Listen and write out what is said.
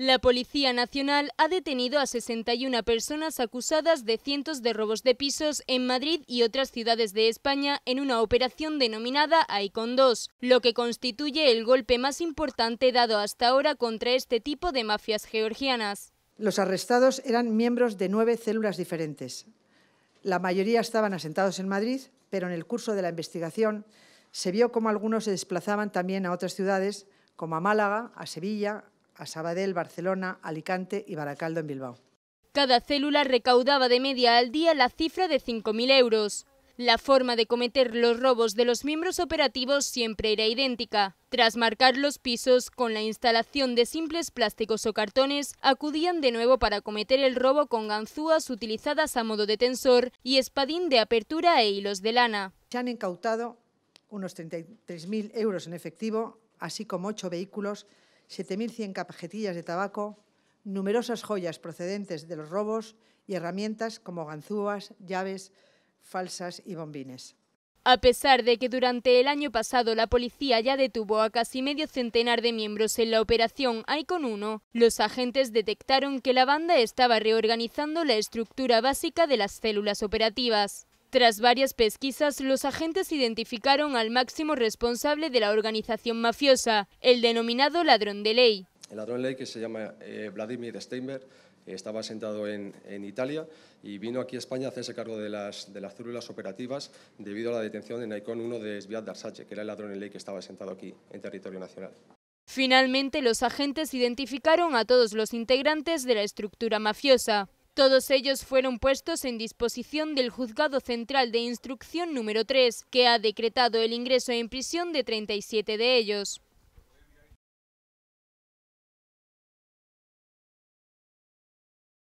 La Policía Nacional ha detenido a 61 personas acusadas de cientos de robos de pisos en Madrid y otras ciudades de España en una operación denominada ICON 2, lo que constituye el golpe más importante dado hasta ahora contra este tipo de mafias georgianas. Los arrestados eran miembros de nueve células diferentes. La mayoría estaban asentados en Madrid, pero en el curso de la investigación se vio cómo algunos se desplazaban también a otras ciudades, como a Málaga, a Sevilla, a Sabadell, Barcelona, Alicante y Baracaldo en Bilbao. Cada célula recaudaba de media al día la cifra de 5.000 euros. La forma de cometer los robos de los miembros operativos siempre era idéntica. Tras marcar los pisos con la instalación de simples plásticos o cartones, acudían de nuevo para cometer el robo con ganzúas utilizadas a modo de tensor y espadín de apertura e hilos de lana. Se han incautado unos 33.000 euros en efectivo, así como ocho vehículos 7.100 cajetillas de tabaco, numerosas joyas procedentes de los robos y herramientas como ganzúas, llaves falsas y bombines. A pesar de que durante el año pasado la policía ya detuvo a casi medio centenar de miembros en la operación Icon 1, los agentes detectaron que la banda estaba reorganizando la estructura básica de las células operativas. Tras varias pesquisas, los agentes identificaron al máximo responsable de la organización mafiosa, el denominado ladrón de ley. El ladrón de ley, que se llama eh, Vladimir Steinberg, estaba sentado en, Italia y vino aquí a España a hacerse cargo de las, de células operativas debido a la detención en Icon 1 de Sviat Darsache, que era el ladrón de ley que estaba sentado aquí en territorio nacional. Finalmente, los agentes identificaron a todos los integrantes de la estructura mafiosa. Todos ellos fueron puestos en disposición del Juzgado Central de Instrucción número 3, que ha decretado el ingreso en prisión de 37 de ellos.